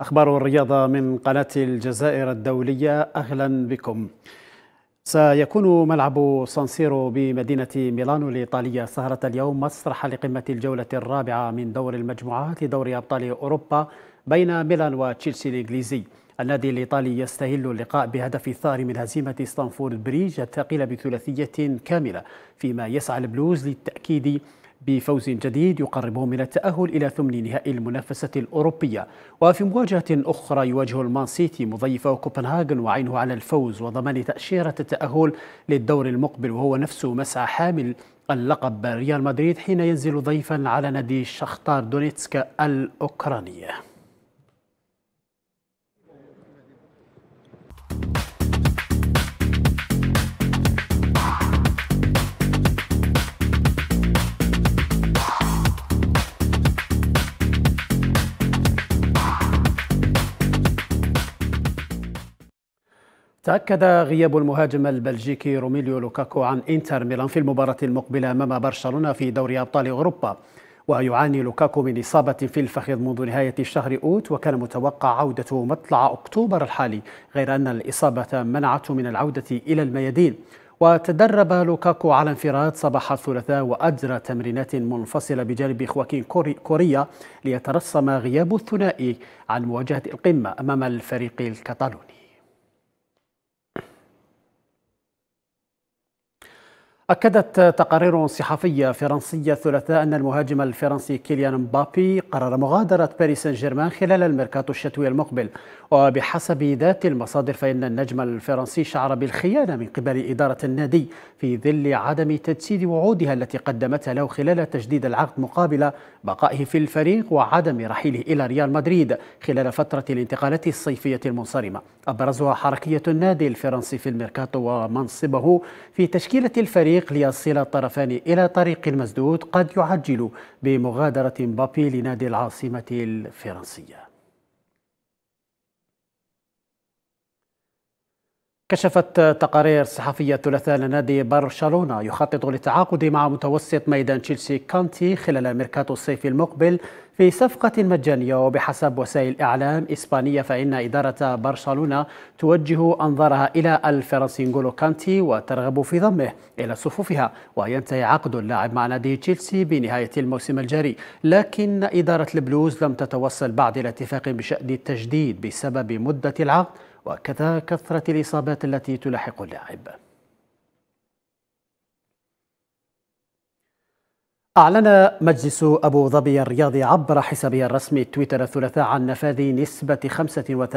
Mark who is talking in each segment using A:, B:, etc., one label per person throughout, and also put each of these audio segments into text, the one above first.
A: أخبار الرياضة من قناة الجزائر الدولية أهلا بكم سيكون ملعب سانسيرو بمدينة ميلانو الإيطالية سهرة اليوم مسرح لقمة الجولة الرابعة من دور المجموعات لدوري أبطال أوروبا بين ميلان وتشيلسي الإنجليزي النادي الإيطالي يستهل اللقاء بهدف الثار من هزيمة ستانفورد بريج الثقيلة بثلاثية كاملة فيما يسعى البلوز للتأكيد بفوز جديد يقربه من التأهل إلى ثمن نهائي المنافسة الأوروبية وفي مواجهة أخرى يواجه المان سيتي مضيفه كوبنهاغن وعينه على الفوز وضمان تأشيرة التأهل للدور المقبل وهو نفسه مسعى حامل اللقب ريال مدريد حين ينزل ضيفا على نادي شختار دونيتسك الأوكرانية تأكد غياب المهاجم البلجيكي روميليو لوكاكو عن إنتر ميلان في المباراة المقبلة أمام برشلونة في دوري أبطال أوروبا ويعاني لوكاكو من إصابة في الفخذ منذ نهاية شهر أوت وكان متوقع عودته مطلع أكتوبر الحالي غير أن الإصابة منعته من العودة إلى الميادين وتدرب لوكاكو على انفراد صباح الثلاثاء وأجرى تمرينات منفصلة بجانب خواكين كوريا ليترسم غياب الثنائي عن مواجهة القمة أمام الفريق الكتالوني أكدت تقارير صحفية فرنسية الثلاثاء أن المهاجم الفرنسي كيليان مبابي قرر مغادرة باريس سان جيرمان خلال الميركاتو الشتوي المقبل وبحسب ذات المصادر فإن النجم الفرنسي شعر بالخيانة من قبل إدارة النادي في ظل عدم تجسيد وعودها التي قدمتها له خلال تجديد العقد مقابل بقائه في الفريق وعدم رحيله إلى ريال مدريد خلال فترة الانتقالات الصيفية المنصرمة أبرزها حركية النادي الفرنسي في الميركاتو ومنصبه في تشكيلة الفريق الطريق ليصل الطرفان إلى طريق مسدود قد يعجل بمغادرة مبابي لنادي العاصمة الفرنسية كشفت تقارير صحفية ثلاثاء لنادي برشلونة يخطط للتعاقد مع متوسط ميدان تشيلسي كانتي خلال ميركاتو الصيف المقبل في صفقة مجانية وبحسب وسائل إعلام إسبانية فإن إدارة برشلونة توجه أنظارها إلى الفرنسي نغولو كانتي وترغب في ضمه إلى صفوفها وينتهي عقد اللاعب مع نادي تشيلسي بنهاية الموسم الجاري لكن إدارة البلوز لم تتوصل بعد إلى اتفاق بشأن التجديد بسبب مدة العقد وكذا كثرة الإصابات التي تلاحق اللاعب أعلن مجلس أبو ظبي الرياضي عبر حسابه الرسمي تويتر الثلاثاء عن نفاذ نسبة 85%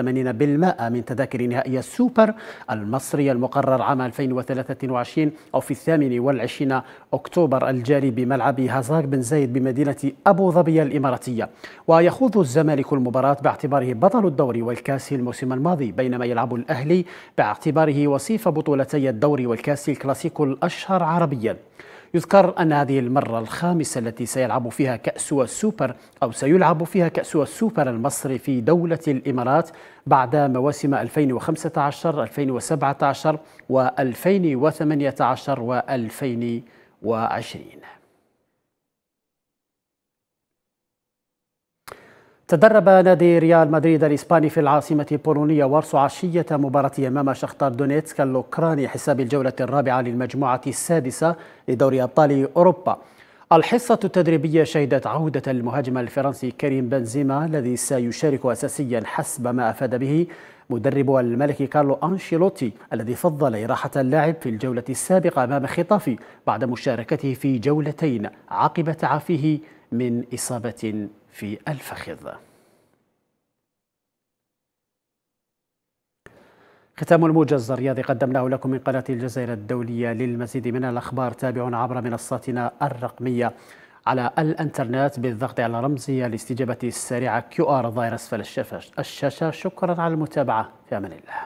A: من تذاكر نهائي السوبر المصري المقرر عام 2023 أو في الثامن والعشرين أكتوبر الجاري بملعب هازاك بن زايد بمدينة أبو ظبي الإماراتية ويخوض الزمالك المباراة باعتباره بطل الدوري والكاس الموسم الماضي بينما يلعب الأهلي باعتباره وصيف بطولتي الدوري والكاس الكلاسيكو الأشهر عربيا يذكر أن هذه المرة الخامسة التي سيلعب فيها كأس السوبر أو سيلعب فيها كأس السوبر المصري في دولة الإمارات بعد مواسم 2015 2017 و 2018 و 2020 تدرب نادي ريال مدريد الإسباني في العاصمة البولونية وارسو عشية مباراة أمام شختار دونيتسك الأوكراني حساب الجولة الرابعة للمجموعة السادسة لدوري أبطال أوروبا الحصة التدريبية شهدت عودة المهاجم الفرنسي كريم بنزيما الذي سيشارك أساسيا حسب ما أفاد به مدرب الملك كارلو أنشيلوتي الذي فضل إراحة اللاعب في الجولة السابقة أمام خطافي بعد مشاركته في جولتين عقب تعافيه من إصابة في الفخذ ختام الموجز الرياضي قدمناه لكم من قناة الجزائر الدولية للمزيد من الأخبار تابعونا عبر منصاتنا الرقمية على الانترنت بالضغط على رمز الاستجابة السريعة كيو ار ظاهر أسفل الشاشة شكرا على المتابعة في أمان الله